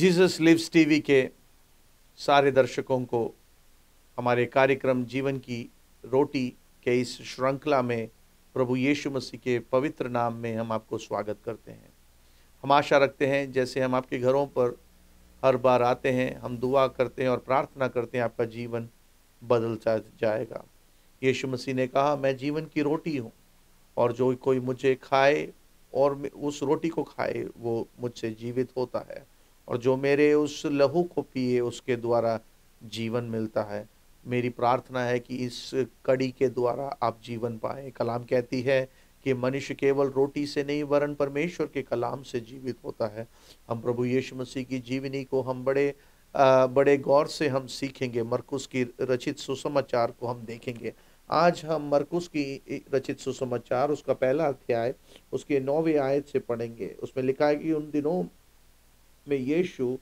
Jesus lives TV के सारे दर्शकों को हमारे कार्यक्रम जीवन की रोटी के इस श्रृंखला में प्रभु यीशु मसीह के पवित्र नाम में हम आपको स्वागत करते हैं हम आशा रखते हैं जैसे हम आपके घरों पर हर बार आते हैं हम दुआ करते हैं और प्रार्थना करते हैं आपका जीवन बदलता जाएगा यीशु मसीह ने कहा मैं जीवन की रोटी हूँ और जो कोई मुझे खाए और उस रोटी को खाए वो मुझसे जीवित होता है और जो मेरे उस लहू को पिए उसके द्वारा जीवन मिलता है मेरी प्रार्थना है कि इस कड़ी के द्वारा आप जीवन पाए कलाम कहती है कि मनुष्य केवल रोटी से नहीं वरन परमेश्वर के कलाम से जीवित होता है हम प्रभु यीशु मसीह की जीवनी को हम बड़े आ, बड़े गौर से हम सीखेंगे मरकुस की रचित सुसमाचार को हम देखेंगे आज हम मरकुस की रचित सुसमाचार उसका पहला अध्याय उसके नौवे आयत से पढ़ेंगे उसमें लिखा है कि उन दिनों में यीशु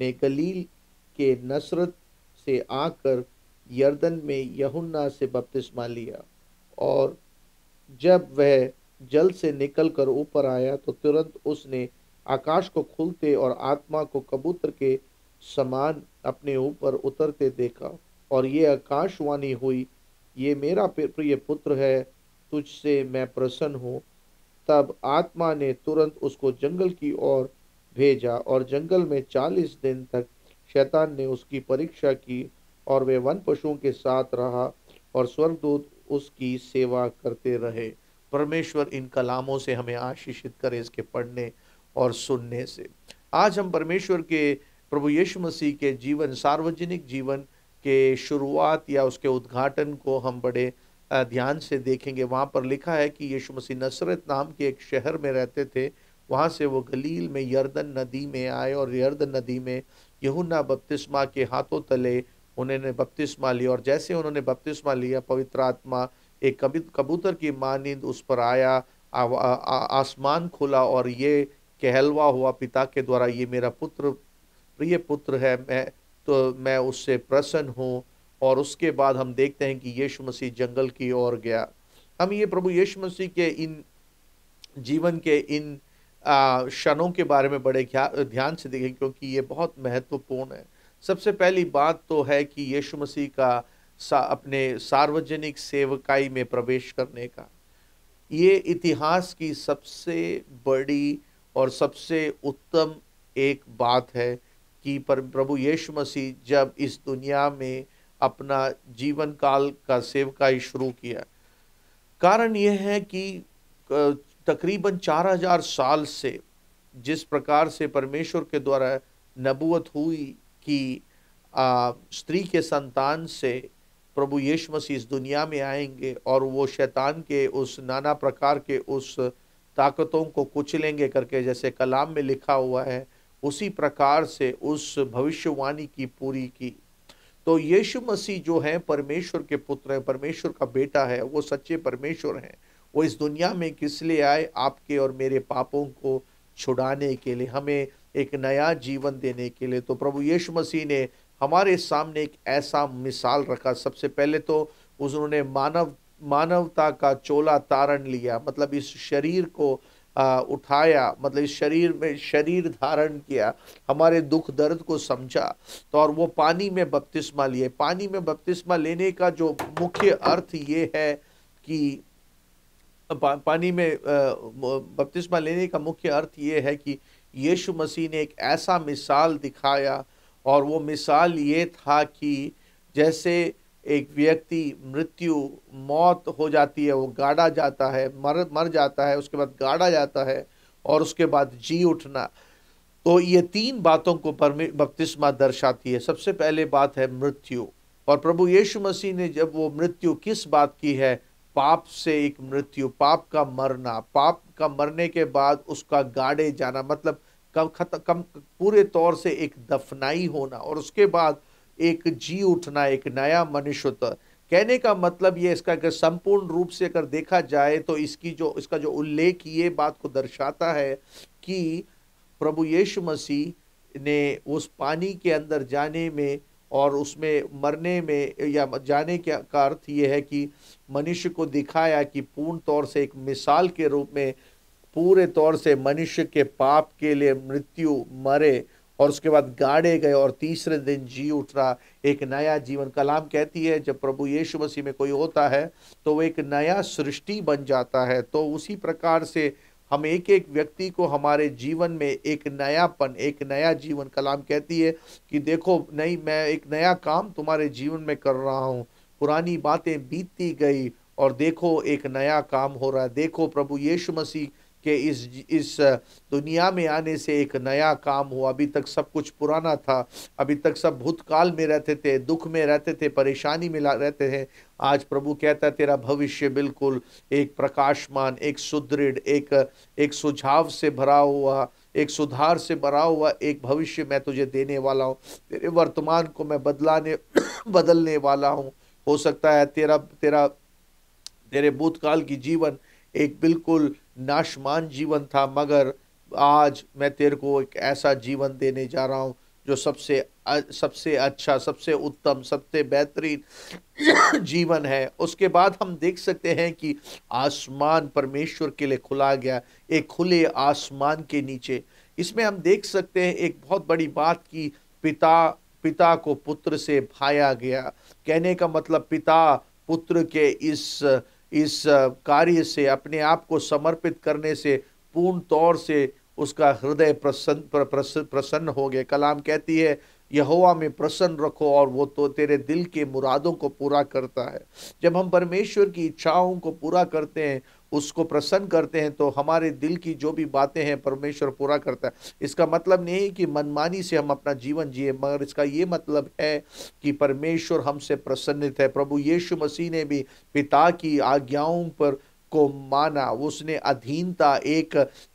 ने गलील के नसरत से आकर यर्दन में यहुन्ना से बपतिस्मा लिया और जब वह जल से निकलकर ऊपर आया तो तुरंत उसने आकाश को खुलते और आत्मा को कबूतर के समान अपने ऊपर उतरते देखा और ये आकाशवाणी हुई ये मेरा प्रिय पुत्र है तुझसे मैं प्रसन्न हूँ तब आत्मा ने तुरंत उसको जंगल की ओर भेजा और जंगल में चालीस दिन तक शैतान ने उसकी परीक्षा की और वे वन पशुओं के साथ रहा और स्वर्गदूत उसकी सेवा करते रहे परमेश्वर इन कलामों से हमें आशीषित करे इसके पढ़ने और सुनने से आज हम परमेश्वर के प्रभु यीशु मसीह के जीवन सार्वजनिक जीवन के शुरुआत या उसके उद्घाटन को हम बड़े ध्यान से देखेंगे वहाँ पर लिखा है कि यीशु मसीह नसरत नाम के एक शहर में रहते थे वहाँ से वो गलील में यर्दन नदी में आए और यर्दन नदी में यहुना बपतिस्मा के हाथों तले उन्होंने बपतिस्मा लिया और जैसे उन्होंने बपतिस्मा लिया पवित्र आत्मा एक कबूतर की मानिंद उस पर आया आसमान खुला और ये कहलवा हुआ पिता के द्वारा ये मेरा पुत्र प्रिय पुत्र है मैं तो मैं उससे प्रसन्न हूँ और उसके बाद हम देखते हैं कि यीशु मसीह जंगल की ओर गया हम ये प्रभु यीशु मसीह के इन जीवन के इन क्षणों के बारे में बड़े ध्यान से देखें क्योंकि ये बहुत महत्वपूर्ण है सबसे पहली बात तो है कि यीशु मसीह का सा अपने सार्वजनिक सेवकाई में प्रवेश करने का ये इतिहास की सबसे बड़ी और सबसे उत्तम एक बात है कि पर प्रभु यीशु मसीह जब इस दुनिया में अपना जीवन काल का सेवकाई शुरू किया कारण यह है कि तकरीबन चार हजार साल से जिस प्रकार से परमेश्वर के द्वारा नबूत हुई कि स्त्री के संतान से प्रभु यीशु मसीह इस दुनिया में आएंगे और वो शैतान के उस नाना प्रकार के उस ताकतों को कुचलेंगे करके जैसे कलाम में लिखा हुआ है उसी प्रकार से उस भविष्यवाणी की पूरी की तो यीशु मसीह जो है परमेश्वर के पुत्र हैं परमेश्वर का बेटा है वो सच्चे परमेश्वर हैं वो इस दुनिया में किस लिए आए आपके और मेरे पापों को छुड़ाने के लिए हमें एक नया जीवन देने के लिए तो प्रभु यीशु मसीह ने हमारे सामने एक ऐसा मिसाल रखा सबसे पहले तो उन्होंने मानव मानवता का चोला तारण लिया मतलब इस शरीर को आ, उठाया मतलब इस शरीर में शरीर धारण किया हमारे दुख दर्द को समझा तो और वो पानी में बपतिस्मा लिए पानी में बपतिस्मा लेने का जो मुख्य अर्थ ये है कि पानी में बपतिस्मा लेने का मुख्य अर्थ ये है कि यीशु मसीह ने एक ऐसा मिसाल दिखाया और वो मिसाल ये था कि जैसे एक व्यक्ति मृत्यु मौत हो जाती है वो गाड़ा जाता है मर मर जाता है उसके बाद गाड़ा जाता है और उसके बाद जी उठना तो ये तीन बातों को बपतिस्मा दर्शाती है सबसे पहले बात है मृत्यु और प्रभु यीशु मसीह ने जब वो मृत्यु किस बात की है पाप से एक मृत्यु पाप का मरना पाप का मरने के बाद उसका गाड़े जाना मतलब कम खत कम पूरे तौर से एक दफनाई होना और उसके बाद एक जी उठना एक नया मनुष्य कहने का मतलब ये इसका अगर संपूर्ण रूप से अगर देखा जाए तो इसकी जो इसका जो उल्लेख ये बात को दर्शाता है कि प्रभु यीशु मसीह ने उस पानी के अंदर जाने में और उसमें मरने में या जाने के का अर्थ ये है कि मनुष्य को दिखाया कि पूर्ण तौर से एक मिसाल के रूप में पूरे तौर से मनुष्य के पाप के लिए मृत्यु मरे और उसके बाद गाड़े गए और तीसरे दिन जी उठना एक नया जीवन कलाम कहती है जब प्रभु यीशु मसीह में कोई होता है तो वो एक नया सृष्टि बन जाता है तो उसी प्रकार से हम एक एक व्यक्ति को हमारे जीवन में एक नयापन एक नया जीवन कलाम कहती है कि देखो नहीं मैं एक नया काम तुम्हारे जीवन में कर रहा हूँ पुरानी बातें बीतती गई और देखो एक नया काम हो रहा है देखो प्रभु यीशु मसीह कि इस इस दुनिया में आने से एक नया काम हुआ अभी तक सब कुछ पुराना था अभी तक सब भूतकाल में रहते थे दुख में रहते थे परेशानी में रहते हैं आज प्रभु कहता है तेरा भविष्य बिल्कुल एक प्रकाशमान एक सुदृढ़ एक एक सुझाव से भरा हुआ एक सुधार से भरा हुआ एक भविष्य मैं तुझे देने वाला हूँ तेरे वर्तमान को मैं बदलाने बदलने वाला हूँ हो सकता है तेरा तेरा तेरे भूतकाल की जीवन एक बिल्कुल नाशमान जीवन था मगर आज मैं तेरे को एक ऐसा जीवन देने जा रहा हूँ जो सबसे सबसे अच्छा सबसे उत्तम सबसे बेहतरीन जीवन है उसके बाद हम देख सकते हैं कि आसमान परमेश्वर के लिए खुला गया एक खुले आसमान के नीचे इसमें हम देख सकते हैं एक बहुत बड़ी बात की पिता पिता को पुत्र से भाया गया कहने का मतलब पिता पुत्र के इस इस कार्य से अपने आप को समर्पित करने से पूर्ण तौर से उसका हृदय प्रसन्न प्रसन्न हो गया कलाम कहती है यहोवा में प्रसन्न रखो और वो तो तेरे दिल के मुरादों को पूरा करता है जब हम परमेश्वर की इच्छाओं को पूरा करते हैं उसको प्रसन्न करते हैं तो हमारे दिल की जो भी बातें हैं परमेश्वर पूरा करता है इसका मतलब नहीं कि मनमानी से हम अपना जीवन जिए मगर इसका ये मतलब है कि परमेश्वर हमसे प्रसन्नित है प्रभु यीशु मसीह ने भी पिता की आज्ञाओं पर को माना उसने अधीनता एक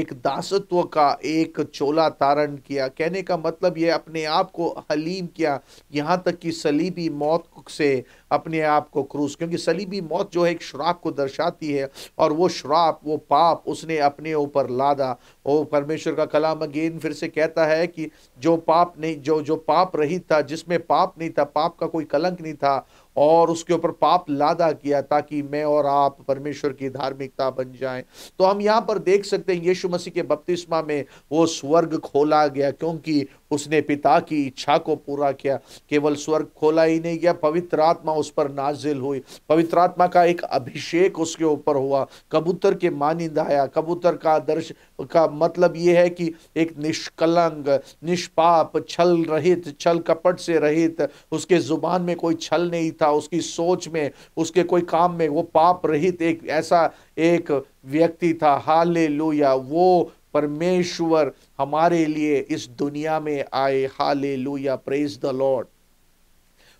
एक दासत्व का एक चोला तारण किया कहने का मतलब यह अपने आप को हलीम किया यहाँ तक कि सलीबी मौत से अपने आप को क्रूस क्योंकि सलीबी मौत जो है एक श्राप को दर्शाती है और वो श्राप वो पाप उसने अपने ऊपर लादा ओ परमेश्वर का कलाम अगेन फिर से कहता है कि जो पाप नहीं जो जो पाप रहित था जिसमें पाप नहीं था पाप का कोई कलंक नहीं था और उसके ऊपर पाप लादा किया ताकि मैं और आप परमेश्वर की धार्मिकता बन जाएं तो हम यहाँ पर देख सकते हैं यीशु मसीह के बपतिस्मा में वो स्वर्ग खोला गया क्योंकि उसने पिता की इच्छा को पूरा किया केवल स्वर्ग खोला ही नहीं गया पवित्र आत्मा उस पर नाजिल हुई पवित्र आत्मा का एक अभिषेक उसके ऊपर हुआ कबूतर के मानिंद आया कबूतर का आदर्श का मतलब ये है कि एक निष्कलंग निष्पाप छल रहित छल कपट से रहित उसके जुबान में कोई छल नहीं था उसकी सोच में उसके कोई काम में वो पाप रहित एक ऐसा एक व्यक्ति था हाले वो परमेश्वर हमारे लिए इस दुनिया में आए हाले लूया प्रेज द लॉर्ड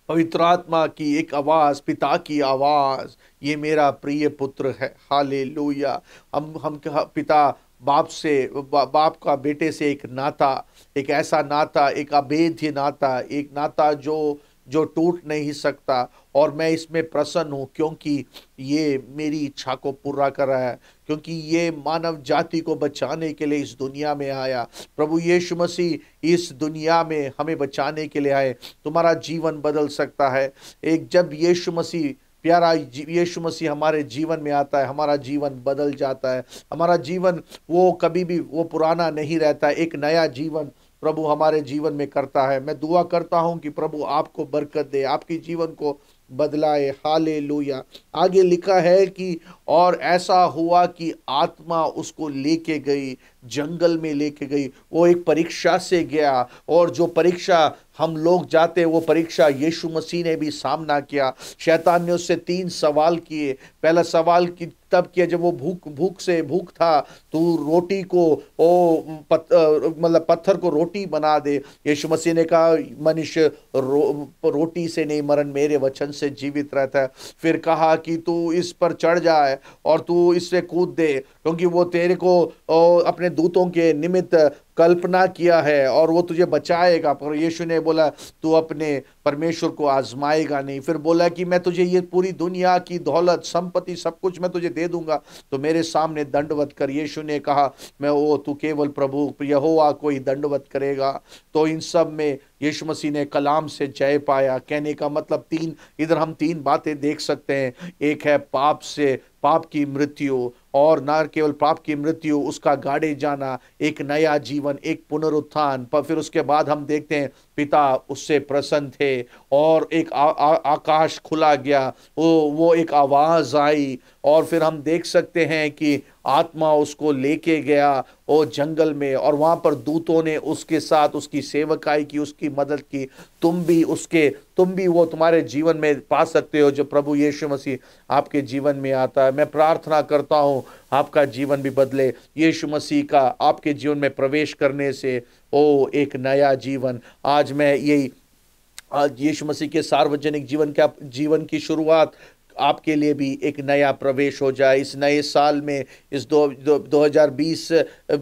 पवित्र आत्मा की एक आवाज़ पिता की आवाज़ ये मेरा प्रिय पुत्र है हाले या हम हम पिता बाप से बा, बाप का बेटे से एक नाता एक ऐसा नाता एक अभेद्य नाता एक नाता जो जो टूट नहीं सकता और मैं इसमें प्रसन्न हूँ क्योंकि ये मेरी इच्छा को पूरा कर रहा है क्योंकि ये मानव जाति को बचाने के लिए इस दुनिया में आया प्रभु यीशु मसीह इस दुनिया में हमें बचाने के लिए आए तुम्हारा जीवन बदल सकता है एक जब यीशु मसीह प्यारा यीशु मसीह हमारे जीवन में आता है हमारा जीवन बदल जाता है हमारा जीवन वो कभी भी वो पुराना नहीं रहता एक नया जीवन प्रभु हमारे जीवन में करता है मैं दुआ करता हूँ कि प्रभु आपको बरकत दे आपके जीवन को बदलाए हाले लोया आगे लिखा है कि और ऐसा हुआ कि आत्मा उसको लेके गई जंगल में लेके गई वो एक परीक्षा से गया और जो परीक्षा हम लोग जाते वो परीक्षा यीशु मसीह ने भी सामना किया शैतान ने उससे तीन सवाल किए पहला सवाल कि तब किया जब वो भूख भूख से भूख था तू तो रोटी को ओ पत, मतलब पत्थर को रोटी बना दे यीशु मसीह ने कहा मनुष्य रो, रोटी से नहीं मरण मेरे वचन से जीवित रहता है फिर कहा कि तू इस पर चढ़ जाए और तू इससे कूद दे क्योंकि वो तेरे को ओ, अपने दूतों के निमित्त कल्पना किया है और वो तुझे बचाएगा पर यीशु ने बोला तू अपने परमेश्वर को आजमाएगा नहीं फिर बोला कि मैं तुझे ये पूरी दुनिया की दौलत संपत्ति सब कुछ मैं तुझे दे दूंगा तो मेरे सामने दंडवत कर यीशु ने कहा मैं ओ तू केवल प्रभु यहोवा को ही दंडवत करेगा तो इन सब में यीशु मसीह ने कलाम से जय पाया कहने का मतलब तीन इधर हम तीन बातें देख सकते हैं एक है पाप से पाप की मृत्यु और न केवल पाप की मृत्यु उसका गाड़े जाना एक नया जीवन एक पुनरुत्थान पर फिर उसके बाद हम देखते हैं पिता उससे प्रसन्न थे और एक आ, आ, आकाश खुला गया वो वो एक आवाज़ आई और फिर हम देख सकते हैं कि आत्मा उसको लेके गया वो जंगल में और वहाँ पर दूतों ने उसके साथ उसकी सेवकाई की उसकी मदद की तुम भी उसके तुम भी वो तुम्हारे जीवन में पा सकते हो जो प्रभु यीशु मसीह आपके जीवन में आता है मैं प्रार्थना करता हूँ आपका जीवन भी बदले यीशु मसीह का आपके जीवन में प्रवेश करने से ओ एक नया जीवन आज मैं यही आज यीशु मसीह के सार्वजनिक जीवन का जीवन की शुरुआत आपके लिए भी एक नया प्रवेश हो जाए इस नए साल में इस दो दो हज़ार बीस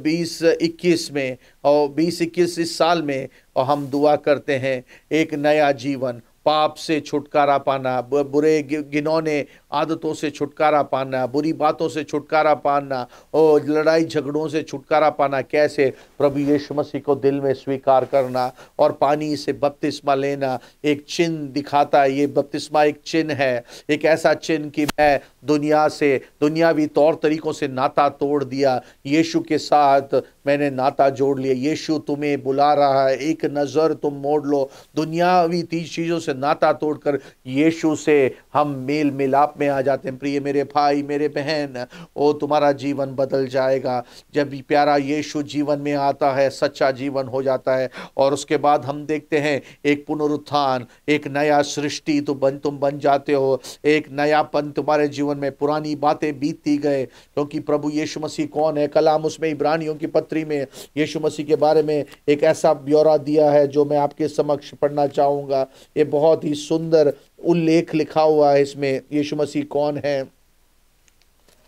बीस इक्कीस में और बीस इक्कीस इस साल में और हम दुआ करते हैं एक नया जीवन पाप से छुटकारा पाना बुरे घिनौने आदतों से छुटकारा पाना बुरी बातों से छुटकारा पाना और लड़ाई झगड़ों से छुटकारा पाना कैसे प्रभु यीशु मसीह को दिल में स्वीकार करना और पानी से बपतिस्मा लेना एक चिन्ह दिखाता है ये बपतिस्मा एक चिन्ह है एक ऐसा चिन्ह कि मैं दुनिया से दुनियावी तौर तरीक़ों से नाता तोड़ दिया यीशु के साथ मैंने नाता जोड़ लिया यीशु तुम्हें बुला रहा है एक नज़र तुम मोड़ लो दुनियावी चीज़ों से नाता तोड़कर यीशु से हम मेल मिलाप में आ जाते हैं प्रिय मेरे भाई मेरे बहन ओ तुम्हारा जीवन बदल जाएगा जब प्यारा यीशु जीवन में आता है सच्चा जीवन हो जाता है और उसके बाद हम देखते हैं एक पुनरुत्थान एक नया सृष्टि तो बन तुम बन जाते हो एक नयापन तुम्हारे जीवन में पुरानी बातें बीतती गए क्योंकि प्रभु यीशु मसीह कौन है कलाम उसमें इब्रानियों की पत्री में यीशु मसीह के बारे में एक ऐसा ब्यौरा दिया है जो मैं आपके समक्ष पढ़ना चाहूँगा ये बहुत ही सुंदर उल्लेख लिखा हुआ है इसमें यीशु मसीह कौन है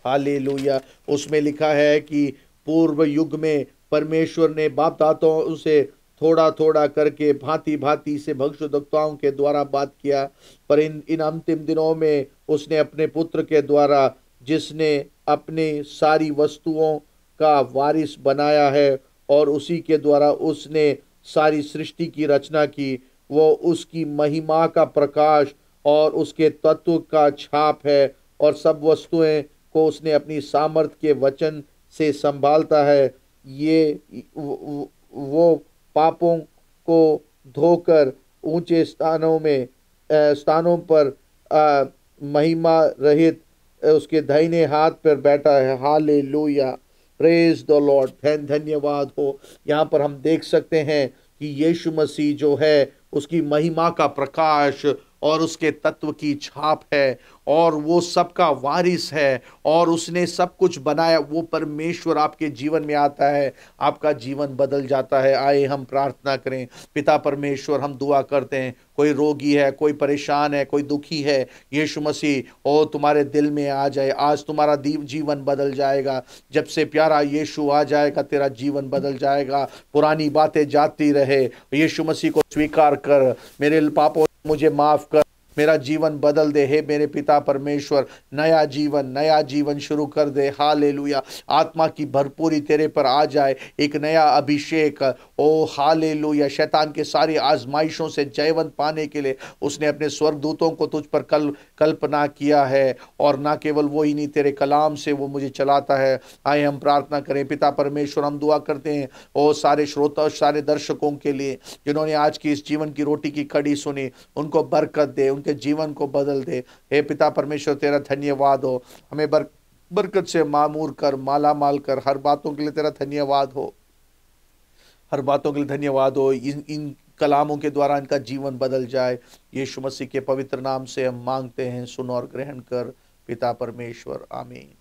हाले उसमें लिखा है कि पूर्व युग में परमेश्वर ने बाप दातों उसे थोड़ा थोड़ा करके भांति भांति से भविष्यवक्ताओं के द्वारा बात किया पर इन इन अंतिम दिनों में उसने अपने पुत्र के द्वारा जिसने अपने सारी वस्तुओं का वारिस बनाया है और उसी के द्वारा उसने सारी सृष्टि की रचना की वो उसकी महिमा का प्रकाश और उसके तत्व का छाप है और सब वस्तुएं को उसने अपनी सामर्थ्य के वचन से संभालता है ये वो पापों को धोकर ऊंचे स्थानों में स्थानों पर महिमा रहित उसके दाहिने हाथ पर बैठा है हाले लोया प्रेज द लॉर्ड धन्यवाद हो यहाँ पर हम देख सकते हैं कि यीशु मसीह जो है उसकी महिमा का प्रकाश और उसके तत्व की छाप है और वो सबका वारिस है और उसने सब कुछ बनाया वो परमेश्वर आपके जीवन में आता है आपका जीवन बदल जाता है आए हम प्रार्थना करें पिता परमेश्वर हम दुआ करते हैं कोई रोगी है कोई परेशान है कोई दुखी है यीशु मसीह ओ तुम्हारे दिल में आ जाए आज तुम्हारा जीवन बदल जाएगा जब से प्यारा यीशु आ जाएगा तेरा जीवन बदल जाएगा पुरानी बातें जाती रहे यीशु मसीह को स्वीकार कर मेरे पापों मुझे माफ़ कर मेरा जीवन बदल दे हे मेरे पिता परमेश्वर नया जीवन नया जीवन शुरू कर दे हाले आत्मा की भरपूरी तेरे पर आ जाए एक नया अभिषेक ओ हाले शैतान के सारी आजमाइशों से जयवंत पाने के लिए उसने अपने स्वर्गदूतों को तुझ पर कल कल्पना किया है और ना केवल वो ही नहीं तेरे कलाम से वो मुझे चलाता है आए हम प्रार्थना करें पिता परमेश्वर हम दुआ करते हैं ओ सारे श्रोता सारे दर्शकों के लिए जिन्होंने आज की इस जीवन की रोटी की कड़ी सुनी उनको बरकत दे उन उनके जीवन को बदल दे हे पिता परमेश्वर तेरा धन्यवाद हो हमें बर बरकत से मामूर कर माला माल कर हर बातों के लिए तेरा धन्यवाद हो हर बातों के लिए धन्यवाद हो इन इन कलामों के द्वारा इनका जीवन बदल जाए यीशु मसीह के पवित्र नाम से हम मांगते हैं सुन और ग्रहण कर पिता परमेश्वर आमीन